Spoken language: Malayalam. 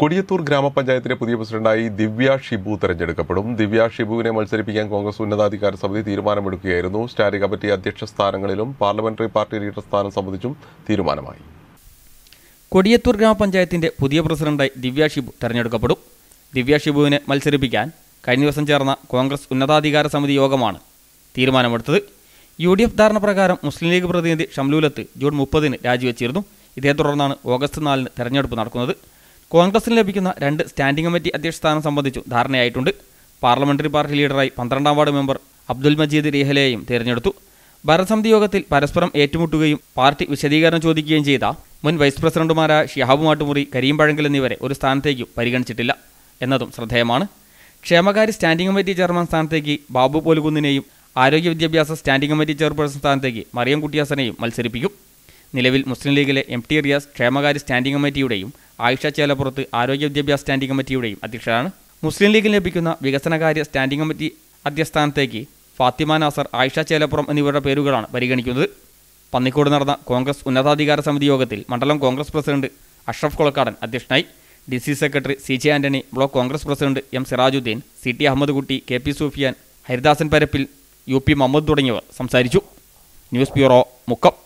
കൊടിയത്തൂർ ഗ്രാമപഞ്ചായത്തിലെ പുതിയ പ്രസിഡന്റായി ദിവ്യ ഷിബു തെരഞ്ഞെടുക്കപ്പെടും ദിവ്യ ഷിബുവിനെ മത്സരിപ്പിക്കാൻ കോൺഗ്രസ് ഉന്നതാധികാര സമിതി തീരുമാനമെടുക്കുകയായിരുന്നു സ്റ്റാൻഡിംഗ് കമ്മിറ്റി അധ്യക്ഷ സ്ഥാനങ്ങളിലും പാർലമെന്ററി പാർട്ടി ലീഡർ സ്ഥാനം സംബന്ധിച്ചും തീരുമാനമായി കൊടിയത്തൂർ ഗ്രാമപഞ്ചായത്തിന്റെ പുതിയ പ്രസിഡന്റായി ദിവ്യ ഷിബു തെരഞ്ഞെടുക്കപ്പെടും ദിവ്യ ഷിബുവിനെ മത്സരിപ്പിക്കാൻ കഴിഞ്ഞ ദിവസം ചേർന്ന കോൺഗ്രസ് ഉന്നതാധികാര സമിതി യോഗമാണ് തീരുമാനമെടുത്തത് യു ഡി എഫ് ധാരണ പ്രകാരം മുസ്ലിം ലീഗ് പ്രതിനിധി ഷംലൂലത്ത് ജൂൺ മുപ്പതിന് രാജിവെച്ചിരുന്നു ഇതേ തുടർന്നാണ് ഓഗസ്റ്റ് നാലിന് തെരഞ്ഞെടുപ്പ് നടക്കുന്നത് കോൺഗ്രസിന് ലഭിക്കുന്ന രണ്ട് സ്റ്റാൻഡിംഗ് കമ്മിറ്റി അധ്യക്ഷ സ്ഥാനം സംബന്ധിച്ചു ധാരണയായിട്ടുണ്ട് പാർലമെന്ററി പാർട്ടി ലീഡറായി പന്ത്രണ്ടാം വാർഡ് മെമ്പർ അബ്ദുൽ മജീദ് രേഹലയെയും തിരഞ്ഞെടുത്തു ഭരണസമിതി യോഗത്തിൽ പരസ്പരം ഏറ്റുമുട്ടുകയും പാർട്ടി വിശദീകരണം ചോദിക്കുകയും ചെയ്ത മുൻ വൈസ് പ്രസിഡന്റുമാരായ ഷിഹാബ് മാട്ടുമുറി കരീം പഴങ്കൽ എന്നിവരെ ഒരു സ്ഥാനത്തേക്കും പരിഗണിച്ചിട്ടില്ല എന്നതും ശ്രദ്ധേയമാണ് ക്ഷേമകാര്യ സ്റ്റാൻഡിംഗ് കമ്മിറ്റി ചെയർമാൻ സ്ഥാനത്തേക്ക് ബാബു പോലുകുന്നിനെയും ആരോഗ്യ വിദ്യാഭ്യാസ സ്റ്റാൻഡിംഗ് കമ്മിറ്റി ചെയർപേഴ്സൺ സ്ഥാനത്തേക്ക് മറിയം കുട്ടിയാസനെയും മത്സരിപ്പിക്കും നിലവിൽ മുസ്ലിം ലീഗിലെ എം ടി റിയാസ് ക്ഷേമകാര്യ സ്റ്റാൻഡിംഗ് കമ്മിറ്റിയുടെയും ആയിഷ ചേലപ്പുറത്ത് ആരോഗ്യ വിദ്യാഭ്യാസ സ്റ്റാൻഡിംഗ് കമ്മിറ്റിയുടെയും അധ്യക്ഷരാണ് മുസ്ലിം ലീഗിൽ ലഭിക്കുന്ന വികസനകാര്യ സ്റ്റാൻഡിംഗ് കമ്മിറ്റി അധ്യസ്ഥാനത്തേക്ക് ഫാത്തിമ നാസർ ആയിഷ ചേലപ്പുറം എന്നിവരുടെ പേരുകളാണ് പരിഗണിക്കുന്നത് പന്നിക്കോട് നടന്ന കോൺഗ്രസ് ഉന്നതാധികാര സമിതി യോഗത്തിൽ മണ്ഡലം കോൺഗ്രസ് പ്രസിഡന്റ് അഷ്റഫ് കൊളക്കാടൻ അധ്യക്ഷനായി D C secretary C J Antony block Congress president M Sirajuddin C T Ahammed Kutty K P Sufiyan Haridasan Parappil U P Muhammad തുടങ്ങിയവർ സംസാരിച്ചു ന്യൂസ് ബ്യൂറോ മുക്കം